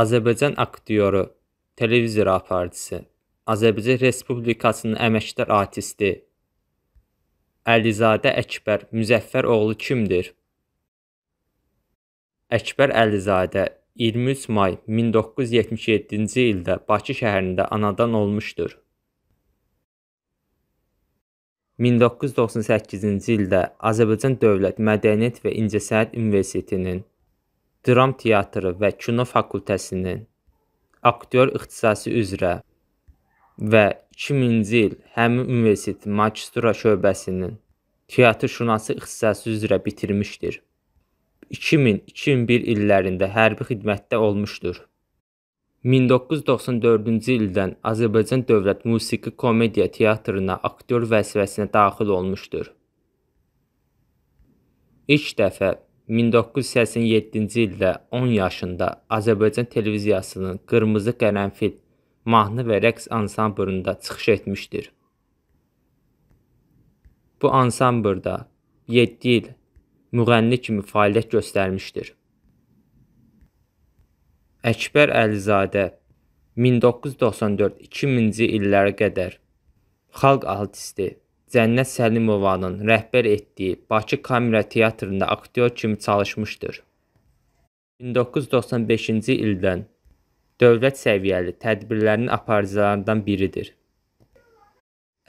Azərbaycan aktyoru, televizor aparıcısı, Azərbaycan Respublikasının əməkdar artisti Əlizadə Əkbər Müzəffər oğlu kimdir? Əkbər Əlizadə 23 may 1977-ci ildə Bakı şəhərində anadan olmuşdur. 1998-ci ildə Azərbaycan Dövlət Mədəniyyət və İncəsənət Universitetinin Dram teatrı və kino fakültəsinin aktyor ixtisası üzrə və 2000-ci il həmin universitetin magistro şöbəsinin teatrşünası ixtisası üzrə bitirmişdir. 2000-2001 illərində hərbi xidmətdə olmuşdur. 1994-cü ildən Azərbaycan Dövlət Musiqi Komediya Teatrına aktyor vəzifəsinə daxil olmuşdur. İlk dəfə 1987-ci ildə 10 yaşında Azərbaycan televiziyasının Qırmızı Qərənfil mahnı və rəqs ansamblında çıxış etmişdir. Bu ansamblda 7 il müğənni kimi fəaliyyət göstərmişdir. Əkbər Əlizadə 1994-2000-ci illərə qədər xalq artisti Cənnət Səlimovanın rəhbər etdiyi Bakı Kamera Teatrında aktyor kimi çalışmışdır. 1995-ci ildən dövlət səviyyəli tədbirlərinin aparıcılarından biridir.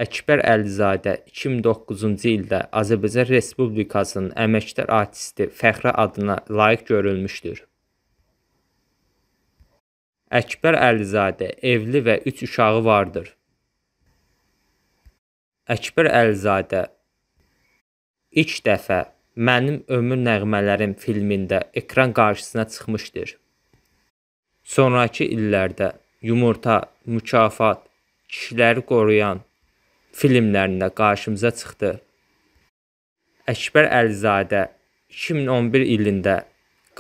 Əkbər Əlizadə 2009-cu ildə Azərbaycan Respublikasının əməkdar artisti fəxri adına layiq görülmüşdür. Əkbər Əlizadə evli və 3 uşağı vardır. Əkbər Əlizadə ilk dəfə Mənim ömür nəğmələrim filmində ekran qarşısına çıxmışdır. Sonrakı illərdə Yumurta, Mükafat, Kişiləri qoruyan filmlərində qarşımıza çıxdı. Əkbər Əlizadə 2011 ilində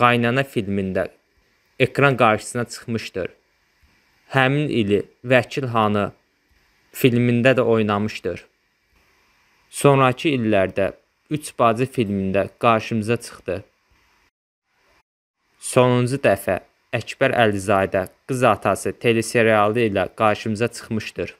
Qaynana filmində ekran qarşısına çıxmışdır. Həmin ili Vəkil Hanı filmində də oynamışdır. Sonrakı illərdə Üç Bacı filmində qarşımıza çıxdı. Sonuncu dəfə Əkbər Əlizadə Qız Atası teleserialı ilə qarşımıza çıxmışdır.